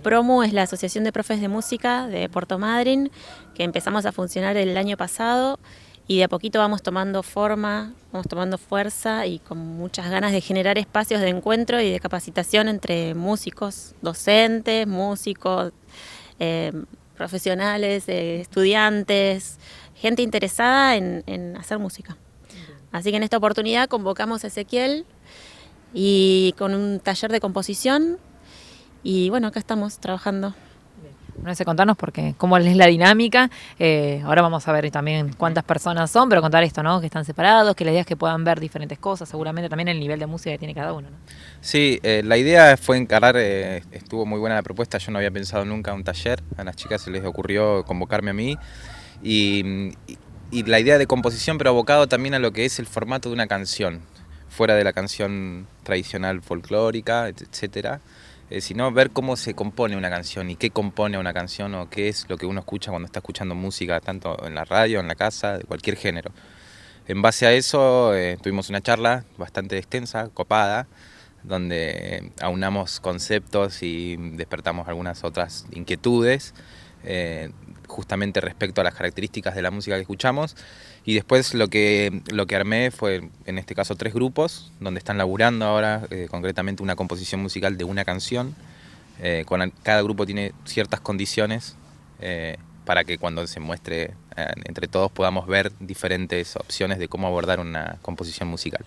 Promo es la Asociación de Profes de Música de Puerto Madryn, que empezamos a funcionar el año pasado y de a poquito vamos tomando forma, vamos tomando fuerza y con muchas ganas de generar espacios de encuentro y de capacitación entre músicos, docentes, músicos, eh, profesionales, eh, estudiantes, gente interesada en, en hacer música. Así que en esta oportunidad convocamos a Ezequiel y con un taller de composición y bueno, acá estamos trabajando. No sé, contarnos porque cómo es la dinámica. Eh, ahora vamos a ver también cuántas personas son, pero contar esto, ¿no? Que están separados, que la idea es que puedan ver diferentes cosas, seguramente también el nivel de música que tiene cada uno, ¿no? Sí, eh, la idea fue encarar, eh, estuvo muy buena la propuesta, yo no había pensado nunca un taller, a las chicas se les ocurrió convocarme a mí y, la idea de composición, pero abocado también a lo que es el formato de una canción, fuera de la canción tradicional folclórica, etcétera. Eh, sino ver cómo se compone una canción y qué compone una canción o qué es lo que uno escucha cuando está escuchando música, tanto en la radio, en la casa, de cualquier género. En base a eso eh, tuvimos una charla bastante extensa, copada, donde aunamos conceptos y despertamos algunas otras inquietudes. Eh, justamente respecto a las características de la música que escuchamos. Y después lo que, lo que armé fue, en este caso, tres grupos, donde están laburando ahora eh, concretamente una composición musical de una canción. Eh, con, cada grupo tiene ciertas condiciones eh, para que cuando se muestre entre todos podamos ver diferentes opciones de cómo abordar una composición musical.